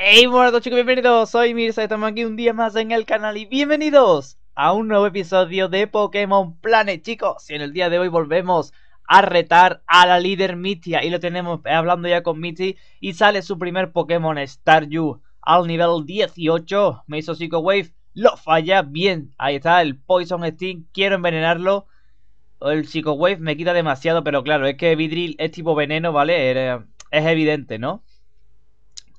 Hey, muertos chicos, bienvenidos. Soy Mirza, estamos aquí un día más en el canal y bienvenidos a un nuevo episodio de Pokémon Planet, chicos. Y en el día de hoy volvemos a retar a la líder Mitia y lo tenemos hablando ya con Mitty y sale su primer Pokémon Staryu al nivel 18. Me hizo Psycho Wave, lo falla bien. Ahí está el Poison Sting, quiero envenenarlo. El Psycho Wave me quita demasiado, pero claro, es que Vidril es tipo veneno, ¿vale? Es evidente, ¿no?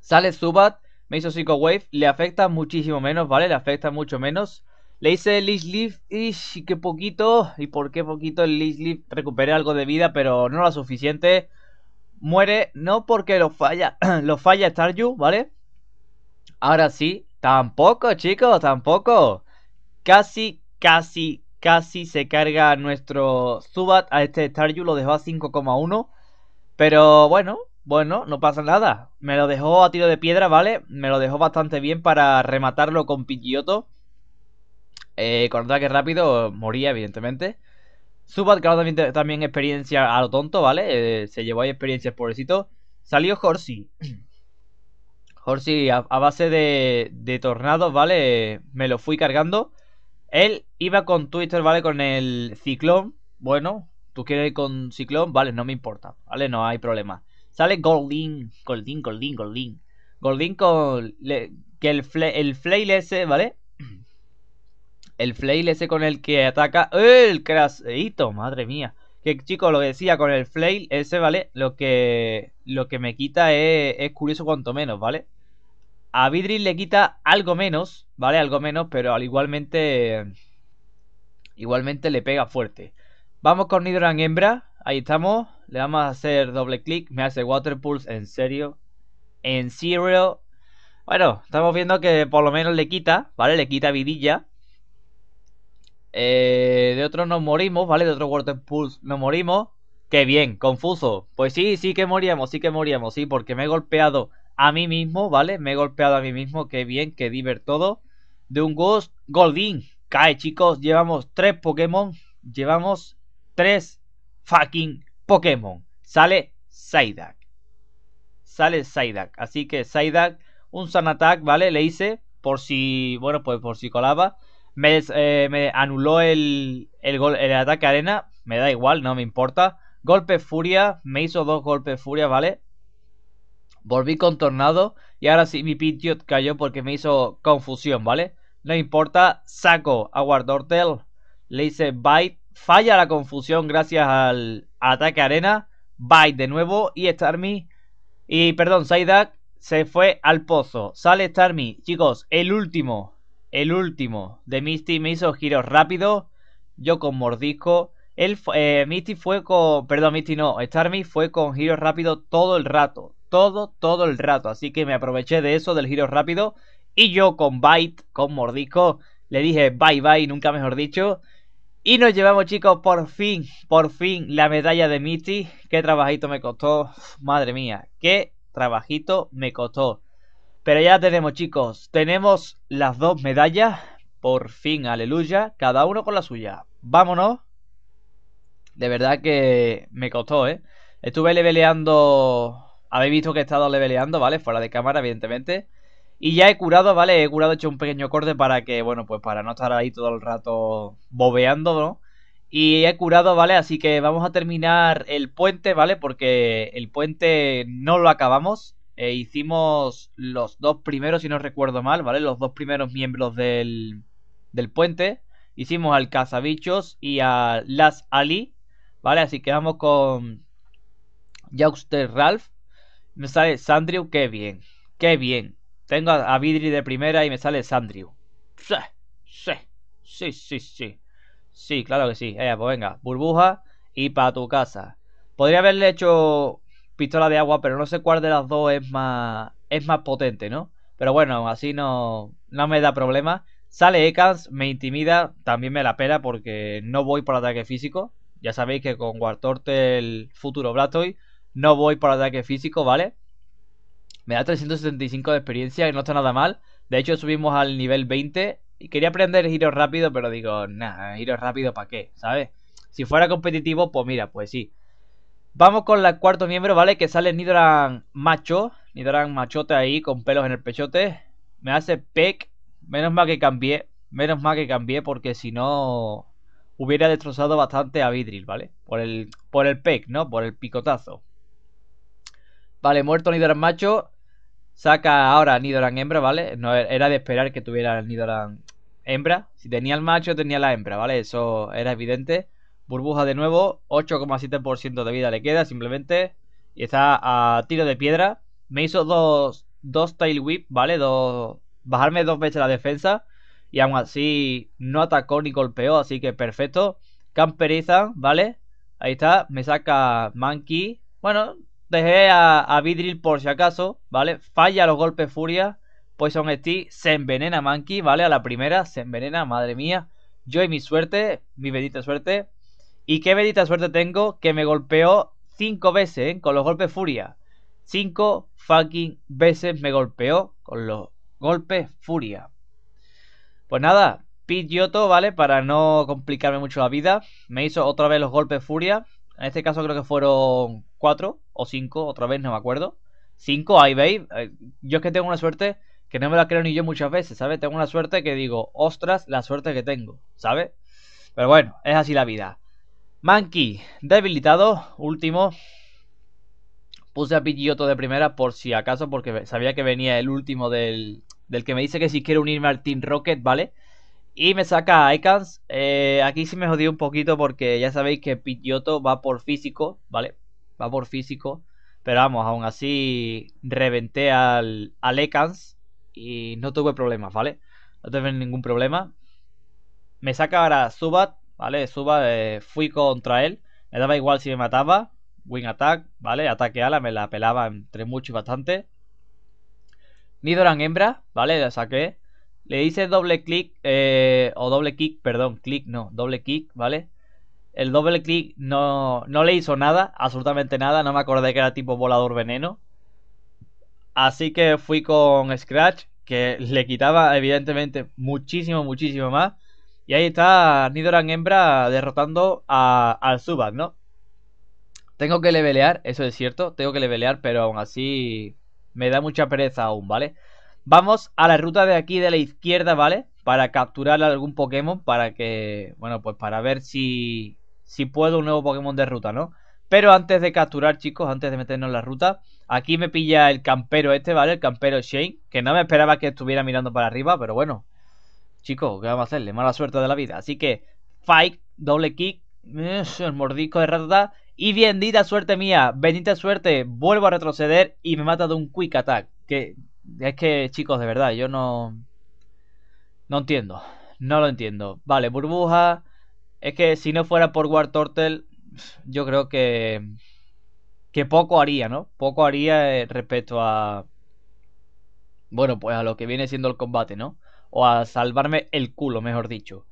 Sale Subat, me hizo Psycho Wave, le afecta muchísimo menos, ¿vale? Le afecta mucho menos. Le hice Leech Leaf, y qué poquito, y por qué poquito el Leech Leaf recuperé algo de vida, pero no lo suficiente. Muere, no porque lo falla, lo falla Staryu, ¿vale? Ahora sí, tampoco chicos, tampoco. Casi, casi, casi se carga nuestro Subat a este Staryu, lo dejó a 5,1. Pero bueno, bueno, no pasa nada. Me lo dejó a tiro de piedra, ¿vale? Me lo dejó bastante bien para rematarlo con Pidgeotto. Eh, con ataque rápido moría, evidentemente. Subat claro, también, experiencia a lo tonto, ¿vale? Eh, se llevó ahí experiencias, pobrecito. Salió Horsey. Horsey a, base de, de tornados, ¿vale? Me lo fui cargando. Él iba con Twitter, ¿vale? Con el ciclón. Bueno, tú quieres ir con ciclón, vale, no me importa, ¿vale? No hay problema. Sale Goldin, Goldin, Goldin, Goldin. Goldin con. que el, el flail ese, ¿vale? El flail ese con el que ataca. ¡El crasito! Madre mía. Que chico, lo decía, con el flail ese, ¿vale? Lo que. Lo que me quita es, curioso cuanto menos, ¿vale? A Vidrin le quita algo menos, ¿vale? Algo menos, pero al igualmente. Igualmente le pega fuerte. Vamos con Nidoran Hembra ahí estamos. Le vamos a hacer doble clic. Me hace Water Pulse, en serio. En serio. Bueno, estamos viendo que por lo menos le quita, ¿vale? Le quita vidilla. Eh, de otro nos morimos, ¿vale? De otro Water Pulse nos morimos. Qué bien, confuso. Pues sí, sí que moríamos, sí que moríamos, sí, porque me he golpeado a mí mismo, ¿vale? Me he golpeado a mí mismo, qué bien, qué divertido todo. De un Ghost Goldin. Cae, chicos, llevamos tres Pokémon, llevamos tres fucking Pokémon. Sale Psyduck. Sale Psyduck. Así que Psyduck, un Attack, ¿vale? Le hice por si, bueno, pues por si colaba. Me, eh, anuló el, el, gol, el ataque arena. Me da igual, no me importa. Golpe furia, me hizo dos golpes furia, ¿vale? Volví con tornado y ahora sí mi Pidgeot cayó porque me hizo confusión, ¿vale? No importa, saco a Wardortel, le hice Bite, Falla la confusión gracias al ataque arena. Byte de nuevo y Starmie. Y perdón, Saidak se fue al pozo. Sale Starmie. Chicos, el último. El último de Misty me hizo giros rápidos. Yo con mordisco. El, eh, Misty fue con. Perdón, Misty no. Starmie fue con giros rápidos todo el rato. Todo, todo el rato. Así que me aproveché de eso, del giro rápido. Y yo con Byte... con mordisco, le dije bye bye, nunca mejor dicho. Y nos llevamos, chicos, por fin, por fin, la medalla de Mitty. Qué trabajito me costó. Madre mía, qué trabajito me costó. Pero ya tenemos, chicos. Tenemos las dos medallas. Por fin, aleluya. Cada uno con la suya. Vámonos. De verdad que me costó, ¿eh? Estuve leveleando... Habéis visto que he estado leveleando, ¿vale? Fuera de cámara, evidentemente. Y ya he curado, ¿vale? He curado, he hecho un pequeño corte para que, bueno, pues para no estar ahí todo el rato bobeando, ¿no? Y he curado, ¿vale? Así que vamos a terminar el puente, ¿vale? Porque el puente no lo acabamos. E hicimos los dos primeros, si no recuerdo mal, ¿vale? Los dos primeros miembros del, del puente. Hicimos al cazabichos y a Las Ali, ¿vale? Así que vamos con usted Ralph. Me sale Sandrew, qué bien, qué bien. Tengo a, Vidri de primera y me sale Sandriu. Sí, sí, sí, sí, sí. claro que sí. Eh, pues venga, burbuja y para tu casa. Podría haberle hecho pistola de agua, pero no sé cuál de las dos es más, es más potente, ¿no? Pero bueno, así no, no me da problema. Sale Ekans, me intimida, también me la pela porque no voy por ataque físico. Ya sabéis que con Wartortel, futuro Blastoise no voy por ataque físico, ¿vale? Me da 375 de experiencia, y no está nada mal. De hecho, subimos al nivel 20. Y quería aprender giro rápido, pero digo, nada giros rápido para qué, ¿sabes? Si fuera competitivo, pues mira, pues sí. Vamos con la cuarto miembro, ¿vale? Que sale Nidoran macho. Nidoran machote ahí, con pelos en el pechote. Me hace peck. Menos mal que cambié. Menos mal que cambié, porque si no... Hubiera destrozado bastante a Vidril, ¿vale? Por el, por el peck, ¿no? Por el picotazo. Vale, muerto Nidoran macho. Saca ahora Nidoran hembra, ¿vale? No, era de esperar que tuviera el Nidoran hembra. Si tenía el macho, tenía la hembra, ¿vale? Eso era evidente. Burbuja de nuevo, 8,7% de vida le queda simplemente. Y está a tiro de piedra. Me hizo dos, dos tail whip, ¿vale? Dos, bajarme dos veces la defensa. Y aún así no atacó ni golpeó, así que perfecto. Camperiza, ¿vale? Ahí está, me saca Monkey. Bueno, Dejé a, Vidril por si acaso, ¿vale? Falla los golpes furia. Poison Steel se envenena Monkey, ¿vale? A la primera se envenena, madre mía. Yo y mi suerte, mi bendita suerte. Y qué bendita suerte tengo que me golpeó cinco veces ¿eh? con los golpes furia. Cinco fucking veces me golpeó con los golpes furia. Pues nada, Pidgeotto, ¿vale? Para no complicarme mucho la vida, me hizo otra vez los golpes furia. En este caso creo que fueron cuatro o cinco, otra vez no me acuerdo. Cinco, ahí eh, veis. Yo es que tengo una suerte que no me la creo ni yo muchas veces, ¿sabes? Tengo una suerte que digo, ostras, la suerte que tengo, ¿sabes? Pero bueno, es así la vida. Mankey, debilitado, último. Puse a Pidgeotto de primera por si acaso, porque sabía que venía el último del, del que me dice que si quiere unirme al Team Rocket, ¿vale? vale y me saca a Ekans eh, aquí sí me jodí un poquito porque ya sabéis que Pidgeotto va por físico, ¿vale? Va por físico. Pero vamos, aún así reventé al, Ekans y no tuve problemas, ¿vale? No tuve ningún problema. Me saca ahora Subat, ¿vale? Subat, eh, fui contra él. Me daba igual si me mataba. Wing Attack, ¿vale? Ataque ala, me la pelaba entre mucho y bastante. Nidoran Hembra, ¿vale? La saqué. Le hice doble clic, eh, o doble kick, perdón, clic no, doble kick ¿vale? El doble clic no, no le hizo nada, absolutamente nada, no me acordé que era tipo volador veneno. Así que fui con Scratch, que le quitaba evidentemente muchísimo, muchísimo más. Y ahí está Nidoran Hembra derrotando a, al Zubat, ¿no? Tengo que levelear, eso es cierto, tengo que levelear, pero aún así me da mucha pereza aún, ¿vale? vale Vamos a la ruta de aquí de la izquierda, ¿vale? Para capturar algún Pokémon, para que, bueno, pues para ver si, si puedo un nuevo Pokémon de ruta, ¿no? Pero antes de capturar, chicos, antes de meternos en la ruta, aquí me pilla el campero este, ¿vale? El campero Shane, que no me esperaba que estuviera mirando para arriba, pero bueno. Chicos, ¿qué vamos a hacerle? Mala suerte de la vida. Así que, fight, doble kick, el mordisco de ratata y bendita suerte mía, bendita suerte, vuelvo a retroceder y me mata de un quick attack. Que es que, chicos, de verdad, yo no. No entiendo. No lo entiendo. Vale, burbuja. Es que si no fuera por War Turtle, yo creo que. Que poco haría, ¿no? Poco haría eh, respecto a. Bueno, pues a lo que viene siendo el combate, ¿no? O a salvarme el culo, mejor dicho.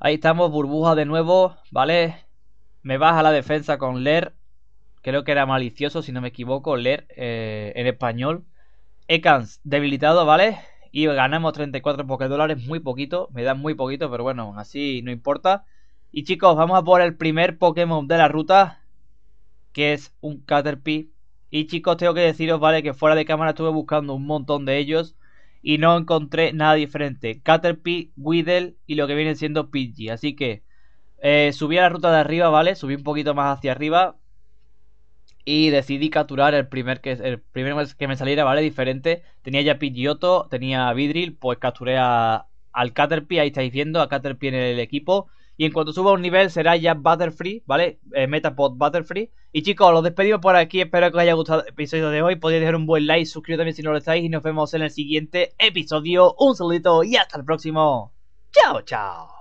Ahí estamos, burbuja de nuevo, ¿vale? Me baja la defensa con Ler. Creo que era malicioso, si no me equivoco, Ler eh, en español. Ekans debilitado, ¿vale? Y ganamos 34 dólares, muy poquito, me dan muy poquito, pero bueno, así no importa. Y chicos, vamos a por el primer Pokémon de la ruta, que es un Caterpie. Y chicos, tengo que deciros, ¿vale? Que fuera de cámara estuve buscando un montón de ellos y no encontré nada diferente. Caterpie, Weedle y lo que viene siendo Pidgey. Así que eh, subí a la ruta de arriba, ¿vale? Subí un poquito más hacia arriba y decidí capturar el primer que el primero que me saliera, ¿vale? Diferente. Tenía ya Pidgeotto, tenía Vidril, pues capturé al Caterpie, ahí estáis viendo, a Caterpie en el equipo. Y en cuanto suba un nivel será ya Butterfree, ¿vale? Eh, Metapod Butterfree. Y chicos, los despedimos por aquí. Espero que os haya gustado el episodio de hoy. Podéis dejar un buen like, suscribiros también si no lo estáis. Y nos vemos en el siguiente episodio. Un saludito y hasta el próximo. Chao, chao.